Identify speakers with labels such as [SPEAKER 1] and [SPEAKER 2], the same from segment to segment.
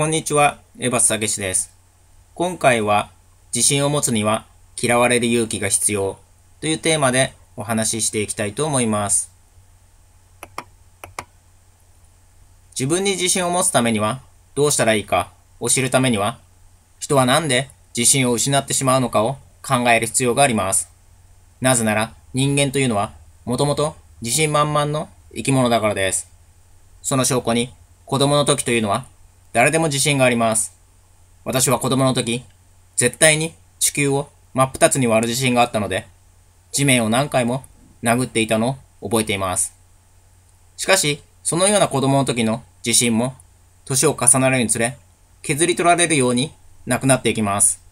[SPEAKER 1] こんにちは、エバスサゲシです。今回は、自信を持つには嫌われる勇気が必要というテーマでお話ししていきたいと思います。自分に自信を持つためにはどうしたらいいかを知るためには、人は何で自信を失ってしまうのかを考える必要があります。なぜなら人間というのはもともと自信満々の生き物だからです。その証拠に子供の時というのは誰でも自信があります。私は子供の時、絶対に地球を真っ二つに割る自信があったので、地面を何回も殴っていたのを覚えています。しかし、そのような子供の時の自信も、年を重ねるにつれ、削り取られるようになくなっていきます。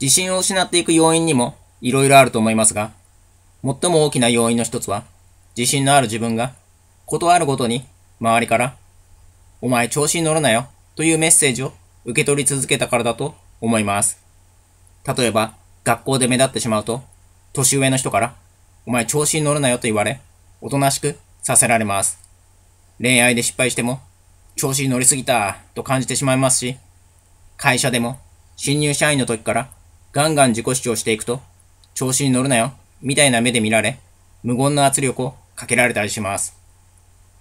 [SPEAKER 1] 自信を失っていく要因にも色々あると思いますが、最も大きな要因の一つは、自信のある自分が、ことあるごとに周りから、お前調子に乗るなよというメッセージを受け取り続けたからだと思います。例えば、学校で目立ってしまうと、年上の人から、お前調子に乗るなよと言われ、おとなしくさせられます。恋愛で失敗しても、調子に乗りすぎたと感じてしまいますし、会社でも新入社員の時からガンガン自己主張していくと、調子に乗るなよみたいな目で見られ、無言の圧力をかけられたりします。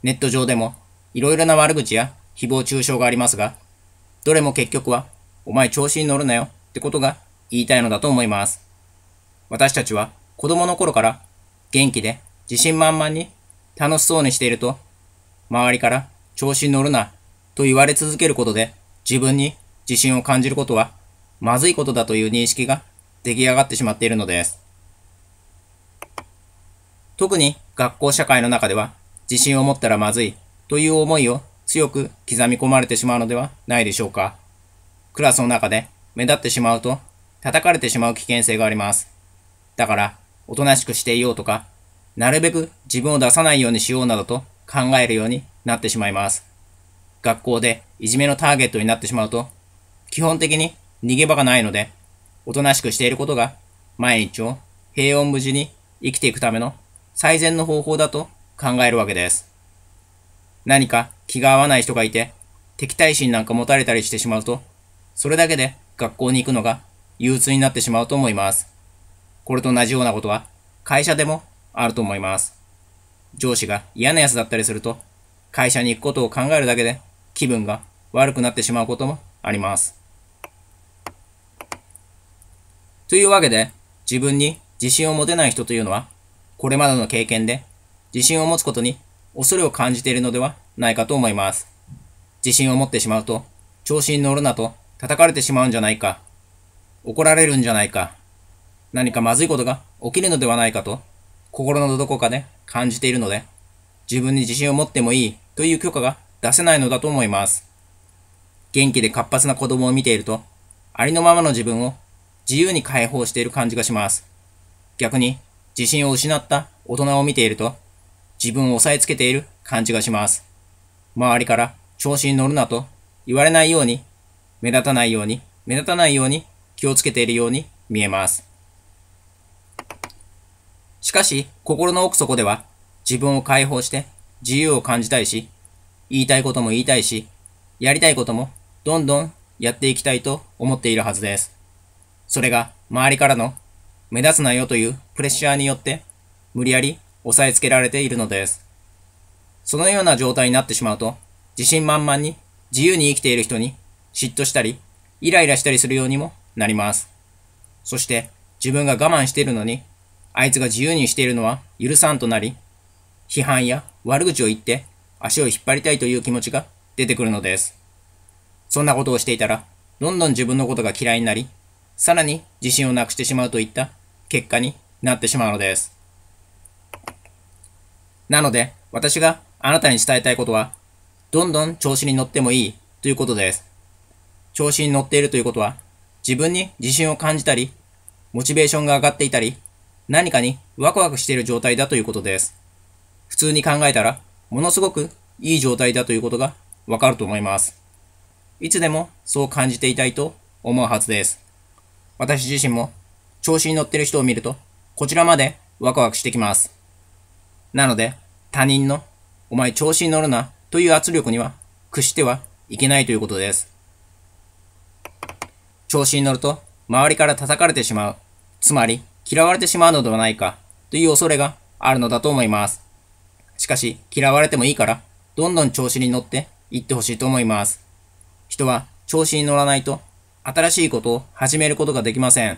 [SPEAKER 1] ネット上でも、いろいろな悪口や誹謗中傷がありますが、どれも結局は、お前調子に乗るなよってことが言いたいのだと思います。私たちは子供の頃から元気で自信満々に楽しそうにしていると、周りから調子に乗るなと言われ続けることで自分に自信を感じることはまずいことだという認識が出来上がってしまっているのです。特に学校社会の中では自信を持ったらまずいという思いを強く刻み込まれてしまうのではないでしょうか。クラスの中で目立ってしまうと叩かれてしまう危険性があります。だから、おとなしくしていようとか、なるべく自分を出さないようにしようなどと考えるようになってしまいます。学校でいじめのターゲットになってしまうと、基本的に逃げ場がないので、おとなしくしていることが毎日を平穏無事に生きていくための最善の方法だと考えるわけです。何か気が合わない人がいて、敵対心なんか持たれたりしてしまうと、それだけで学校に行くのが憂鬱になってしまうと思います。これと同じようなことは会社でもあると思います。上司が嫌な奴だったりすると、会社に行くことを考えるだけで気分が悪くなってしまうこともあります。というわけで、自分に自信を持てない人というのは、これまでの経験で自信を持つことに恐れを感じているのではないかと思います。自信を持ってしまうと、調子に乗るなと叩かれてしまうんじゃないか、怒られるんじゃないか、何かまずいことが起きるのではないかと、心のどこかで感じているので、自分に自信を持ってもいいという許可が出せないのだと思います。元気で活発な子供を見ていると、ありのままの自分を自由に解放している感じがします。逆に、自信を失った大人を見ていると、自分を押さえつけている感じがします。周りから調子に乗るなと言われないように、目立たないように、目立たないように気をつけているように見えます。しかし、心の奥底では自分を解放して自由を感じたいし、言いたいことも言いたいし、やりたいこともどんどんやっていきたいと思っているはずです。それが周りからの目立つなよというプレッシャーによって無理やり押さえつけられているのです。そのような状態になってしまうと、自信満々に自由に生きている人に嫉妬したり、イライラしたりするようにもなります。そして自分が我慢しているのに、あいつが自由にしているのは許さんとなり、批判や悪口を言って足を引っ張りたいという気持ちが出てくるのです。そんなことをしていたら、どんどん自分のことが嫌いになり、さらに自信をなくしてしまうといった結果になってしまうのです。なので、私があなたに伝えたいことは、どんどん調子に乗ってもいいということです。調子に乗っているということは、自分に自信を感じたり、モチベーションが上がっていたり、何かにワクワクしている状態だということです。普通に考えたら、ものすごくいい状態だということがわかると思います。いつでもそう感じていたいと思うはずです。私自身も調子に乗ってる人を見ると、こちらまでワクワクしてきます。なので、他人の、お前調子に乗るな、という圧力には、屈してはいけないということです。調子に乗ると、周りから叩かれてしまう。つまり、嫌われてしまうのではないか、という恐れがあるのだと思います。しかし、嫌われてもいいから、どんどん調子に乗っていってほしいと思います。人は調子に乗らないと、新しいことを始めることができません。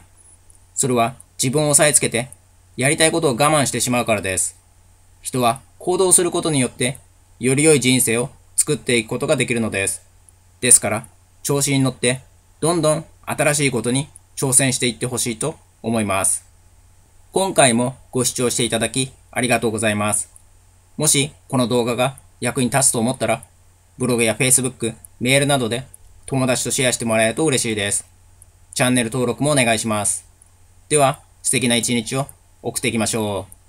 [SPEAKER 1] それは自分を押さえつけて、やりたいことを我慢してしまうからです。人は行動することによって、より良い人生を作っていくことができるのです。ですから、調子に乗って、どんどん新しいことに挑戦していってほしいと思います。今回もご視聴していただきありがとうございます。もしこの動画が役に立つと思ったら、ブログや Facebook、メールなどで友達とシェアしてもらえると嬉しいです。チャンネル登録もお願いします。では、素敵な一日を送っていきましょう。